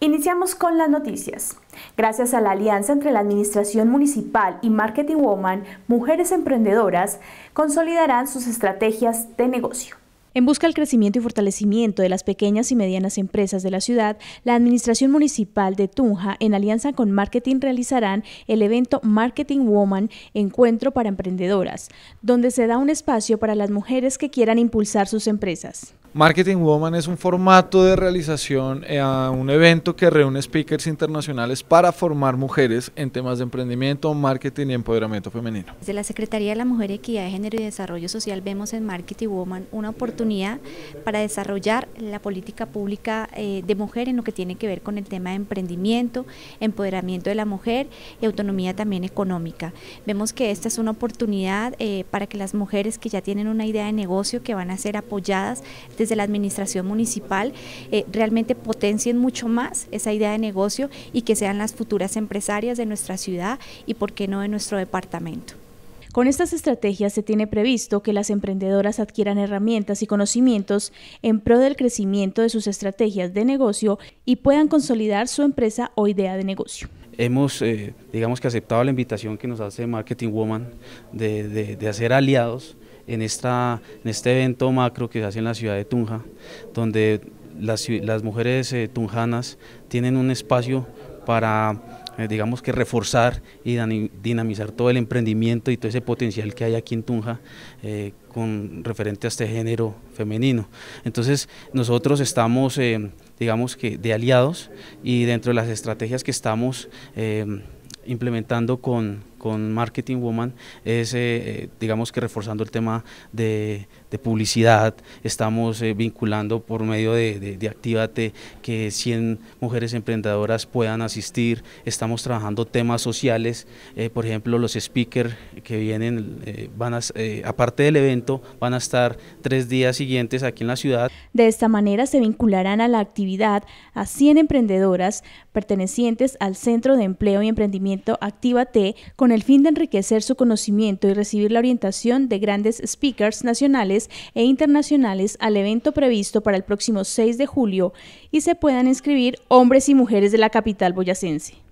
Iniciamos con las noticias. Gracias a la alianza entre la Administración Municipal y Marketing Woman, mujeres emprendedoras consolidarán sus estrategias de negocio. En busca del crecimiento y fortalecimiento de las pequeñas y medianas empresas de la ciudad, la Administración Municipal de Tunja, en alianza con Marketing, realizarán el evento Marketing Woman Encuentro para Emprendedoras, donde se da un espacio para las mujeres que quieran impulsar sus empresas. Marketing Woman es un formato de realización eh, a un evento que reúne speakers internacionales para formar mujeres en temas de emprendimiento, marketing y empoderamiento femenino. Desde la Secretaría de la Mujer, Equidad de Género y Desarrollo Social vemos en Marketing Woman una oportunidad para desarrollar la política pública eh, de mujer en lo que tiene que ver con el tema de emprendimiento, empoderamiento de la mujer y autonomía también económica. Vemos que esta es una oportunidad eh, para que las mujeres que ya tienen una idea de negocio que van a ser apoyadas desde la administración municipal eh, realmente potencien mucho más esa idea de negocio y que sean las futuras empresarias de nuestra ciudad y por qué no de nuestro departamento. Con estas estrategias se tiene previsto que las emprendedoras adquieran herramientas y conocimientos en pro del crecimiento de sus estrategias de negocio y puedan consolidar su empresa o idea de negocio. Hemos, eh, digamos que aceptado la invitación que nos hace Marketing Woman de hacer aliados en, esta, en este evento macro que se hace en la ciudad de Tunja, donde las, mujeres eh, tunjanas tienen un espacio para eh, digamos que reforzar y dinamizar todo el emprendimiento y todo ese potencial que hay aquí en Tunja eh, con referente a este género femenino. Entonces nosotros estamos, digamos que, de aliados y dentro de las estrategias que estamos implementando con, con Marketing Woman es, eh, eh, digamos que reforzando el tema de, publicidad, estamos eh, vinculando por medio de, de, Actívate que 100 mujeres emprendedoras puedan asistir, estamos trabajando temas sociales, por ejemplo los speakers que vienen, van a, aparte del evento, van a estar tres días siguientes aquí en la ciudad. De esta manera se vincularán a la actividad a 100 emprendedoras pertenecientes al Centro de Empleo y Emprendimiento Actívate con con el fin de enriquecer su conocimiento y recibir la orientación de grandes speakers nacionales e internacionales al evento previsto para el próximo 6 de julio y se puedan inscribir hombres y mujeres de la capital boyacense.